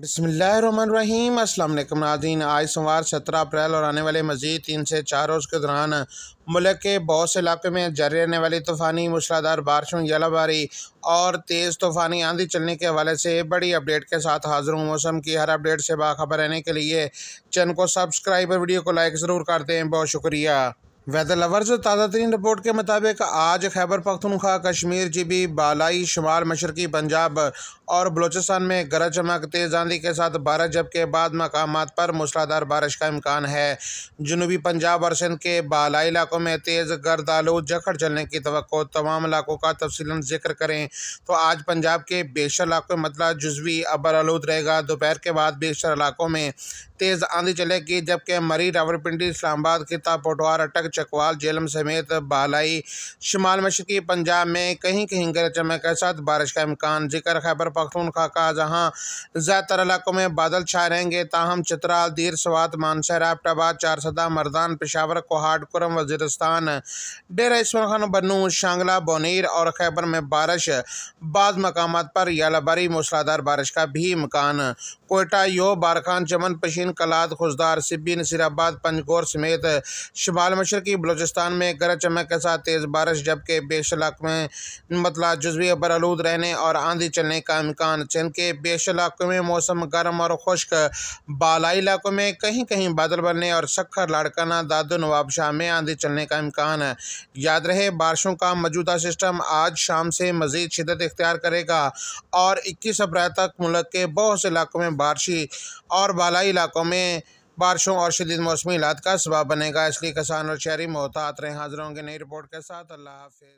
बसमीम अल्लाम नादीन आज सोमवार सत्रह अप्रैल और आने वाले मजीद तीन से चार रोज़ के दौरान मुल्क के बहुत से इलाके में जारी रहने वाली तूफ़ानी मूसलाधार बारिशों गलाबारी और तेज़ तूफ़ानी आंधी चलने के हवाले से बड़ी अपडेट के साथ हाजिर हूँ मौसम की हर अपडेट से बाखबर रहने के लिए चैनल को सब्सक्राइब और वीडियो को लाइक ज़रूर कर दें बहुत शुक्रिया वैदर लवर्स ताज़ा तरीन रिपोर्ट के मुताबिक आज खैबर पख्तनख्वा कश्मीर जीबी बालाई शुमाल मशरकी पंजाब और बलोचिस्तान में गरज चमक तेज़ आंधी के साथ बारिश जबकि बाद मकाम पर मूसलाधार बारिश का इम्कान है जनूबी पंजाब और सिंध के बालाई इलाकों में तेज़ गर्द आलू जखड़ चलने की तो तमाम इलाकों का तफसीला जिक्र करें तो आज पंजाब के बेशर इलाकों में मतला जजवी अबर आलूद रहेगा दोपहर के बाद बेशर इलाकों में तेज़ आंधी चलेगी जबकि मरी रावरपिंडी इस्लामाबाद खिता पोटवार अटक चकवाल जेलम समेत बालाई शुमाल मशरकी पंजाब में कहीं कहीं गरज चमक के साथ बारिश का इम्कान जिक्र खैबर पखतूनखा का जहाँ ज़्यादातर इलाकों में बादल छाए रहेंगे ताहम चतराल दीर सवात मानसर एबटाबाद चारसदा मरदान पेशावर कोहाट कुरम वजीरस्तान डेरा इसमर खान बनू शांगला बोनीर और खैबर में बारिश बाद मकाम पर यालाबारी मूसलाधार बारिश का भी इम्कान कोयटा यो बारखान चमन पशीन कलाद खुशदार सिब्बी नसीराबाद पंजगौर समेत शिमाल मशरकी बलोचिस्तान में गरज चमक के साथ तेज़ बारिश जबकि बेश इलाकों में मतला जजवी आलूद रहने और आंधी चलने का इम्कान जिनके के बेश इलाकों में मौसम गर्म और खुश्क बालाई इलाकों में कहीं कहीं बादल बनने और सखर लाड़काना दादो नवाबशाह में आंधी चलने का इम्कान है याद रहे बारिशों का मौजूदा सिस्टम आज शाम से मजीद शिदत इख्तियार करेगा और इक्कीस अप्रैल तक मुल्क के बहुत से इलाकों में बारिशी और बालाई इलाकों में बारिशों और शदीद मौसमी हालात का सबब बनेगा इसलिए किसान और शहरी मोहतात रहे हाजिर होंगे नई रिपोर्ट के साथ अल्लाह हाफिज़